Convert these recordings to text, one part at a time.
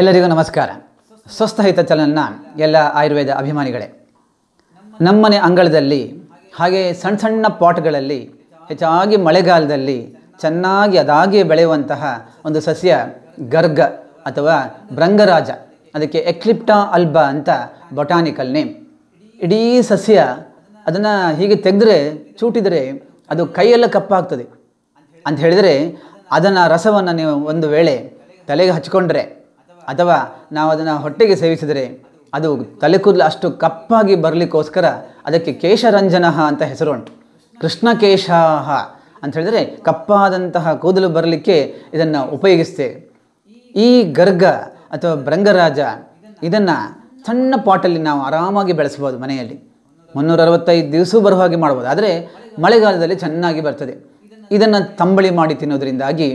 ಎಲ್ಲರಿಗೂ ನಮಸ್ಕಾರ ಸ್ವಸ್ಥಹಿತ ಚಲನ್ನ ಎಲ್ಲ ಆಯುರ್ವೇದ ಅಭಿಮಾನಿಗಳೇ ನಮ್ಮನೆ ಅಂಗಳದಲ್ಲಿ ಹಾಗೆ ಸಣ್ಣ ಸಣ್ಣ ಪಾಟ್ಗಳಲ್ಲಿ ಹೆಚ್ಚಾಗಿ ಮಳೆಗಾಲದಲ್ಲಿ ಚೆನ್ನಾಗಿ ಅದಾಗಿ ಬೆಳೆಯುವಂತಹ ಒಂದು ಸಸ್ಯ ಗರ್ಗ ಅಥವಾ ಭೃಂಗರಾಜ ಅದಕ್ಕೆ ಎಕ್ಲಿಪ್ಟಾ ಅಲ್ಬಾ ಅಂತ ಬೊಟಾನಿಕಲ್ ನೇಮ್ ಇಡೀ ಸಸ್ಯ ಅದನ್ನು ಹೀಗೆ ತೆಗೆದ್ರೆ ಚೂಟಿದರೆ ಅದು ಕೈಯೆಲ್ಲ ಕಪ್ಪಾಗ್ತದೆ ಅಂತ ಹೇಳಿದರೆ ಅದನ್ನು ರಸವನ್ನು ನೀವು ಒಂದು ವೇಳೆ ತಲೆಗೆ ಹಚ್ಕೊಂಡ್ರೆ ಅಥವಾ ನಾವು ಅದನ್ನು ಹೊಟ್ಟೆಗೆ ಸೇವಿಸಿದರೆ ಅದು ತಲೆ ಕೂದಲು ಅಷ್ಟು ಕಪ್ಪಾಗಿ ಬರಲಿಕ್ಕೋಸ್ಕರ ಅದಕ್ಕೆ ಕೇಶರಂಜನ ಅಂತ ಹೆಸರು ಉಂಟು ಕೃಷ್ಣಕೇಶಾಹ ಅಂತ ಹೇಳಿದರೆ ಕಪ್ಪಾದಂತಹ ಕೂದಲು ಬರಲಿಕ್ಕೆ ಇದನ್ನು ಉಪಯೋಗಿಸ್ತೇವೆ ಈ ಗರ್ಗ ಅಥವಾ ಭೃಂಗರಾಜ ಇದನ್ನು ಸಣ್ಣ ಪಾಟಲ್ಲಿ ನಾವು ಆರಾಮಾಗಿ ಬೆಳೆಸ್ಬೋದು ಮನೆಯಲ್ಲಿ ಮುನ್ನೂರ ಅರವತ್ತೈದು ದಿವಸ ಬರುವ ಹಾಗೆ ಮಾಡ್ಬೋದು ಆದರೆ ಮಳೆಗಾಲದಲ್ಲಿ ಚೆನ್ನಾಗಿ ಬರ್ತದೆ ಇದನ್ನು ತಂಬಳಿ ಮಾಡಿ ತಿನ್ನೋದರಿಂದಾಗಿ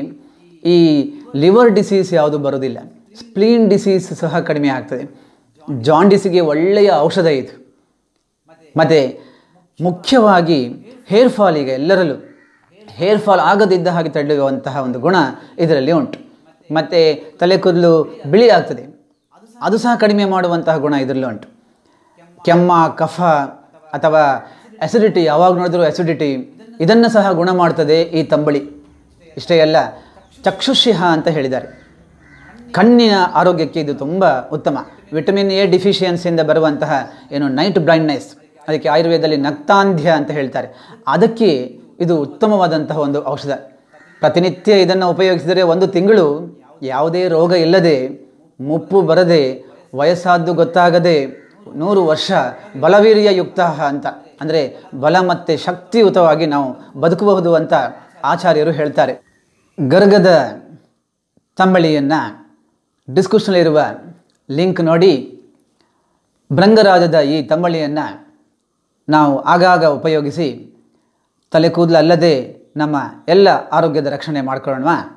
ಈ ಲಿವರ್ ಡಿಸೀಸ್ ಯಾವುದು ಬರೋದಿಲ್ಲ ಸ್ಪ್ಲೀನ್ ಡಿಸೀಸ್ ಸಹ ಕಡಿಮೆ ಆಗ್ತದೆ ಜಾಂಡಿಸಿಗೆ ಒಳ್ಳೆಯ ಔಷಧ ಇದು ಮತ್ತು ಮುಖ್ಯವಾಗಿ ಹೇರ್ ಫಾಲಿಗೆ ಎಲ್ಲರಲ್ಲೂ ಹೇರ್ ಫಾಲ್ ಆಗದಿದ್ದ ಹಾಗೆ ತಳ್ಳುವಂತಹ ಒಂದು ಗುಣ ಇದರಲ್ಲಿ ಉಂಟು ಮತ್ತು ತಲೆ ಕೂದಲು ಬಿಳಿ ಆಗ್ತದೆ ಅದು ಸಹ ಕಡಿಮೆ ಮಾಡುವಂತಹ ಗುಣ ಇದರಲ್ಲಿ ಉಂಟು ಕೆಮ್ಮ ಕಫ ಅಥವಾ ಅಸಿಡಿಟಿ ಯಾವಾಗ ನೋಡಿದ್ರು ಅಸಿಡಿಟಿ ಇದನ್ನು ಸಹ ಗುಣ ಮಾಡ್ತದೆ ಈ ತಂಬಳಿ ಇಷ್ಟೇ ಅಲ್ಲ ಚಕ್ಷುಷಿಹ ಅಂತ ಹೇಳಿದ್ದಾರೆ ಕಣ್ಣಿನ ಆರೋಗ್ಯಕ್ಕೆ ಇದು ತುಂಬ ಉತ್ತಮ ವಿಟಮಿನ್ ಎ ಡಿಫಿಷಿಯನ್ಸಿಯಿಂದ ಬರುವಂತಹ ಏನು ನೈಟ್ ಬ್ಲೈಂಡ್ನೆಸ್ ಅದಕ್ಕೆ ಆಯುರ್ವೇದದಲ್ಲಿ ನಕ್ತಾಂಧ್ಯ ಅಂತ ಹೇಳ್ತಾರೆ ಅದಕ್ಕೆ ಇದು ಉತ್ತಮವಾದಂತಹ ಒಂದು ಔಷಧ ಪ್ರತಿನಿತ್ಯ ಇದನ್ನು ಉಪಯೋಗಿಸಿದರೆ ಒಂದು ತಿಂಗಳು ಯಾವುದೇ ರೋಗ ಇಲ್ಲದೆ ಮುಪ್ಪು ಬರದೆ ವಯಸ್ಸಾದ್ದು ಗೊತ್ತಾಗದೆ ನೂರು ವರ್ಷ ಬಲವೀರ್ಯ ಯುಕ್ತ ಅಂತ ಅಂದರೆ ಬಲ ಮತ್ತು ಶಕ್ತಿಯುತವಾಗಿ ನಾವು ಬದುಕಬಹುದು ಅಂತ ಆಚಾರ್ಯರು ಹೇಳ್ತಾರೆ ಗರ್ಗದ ತಂಬಳಿಯನ್ನು ಡಿಸ್ಕ್ರಿಪ್ಷನಲ್ಲಿರುವ ಲಿಂಕ್ ನೋಡಿ ಭೃಂಗರಾಜದ ಈ ತಂಬಳಿಯನ್ನು ನಾವು ಆಗಾಗ ಉಪಯೋಗಿಸಿ ತಲೆ ಕೂದಲು ಅಲ್ಲದೆ ನಮ್ಮ ಎಲ್ಲ ಆರೋಗ್ಯದ ರಕ್ಷಣೆ ಮಾಡ್ಕೊಳ್ಳೋಣ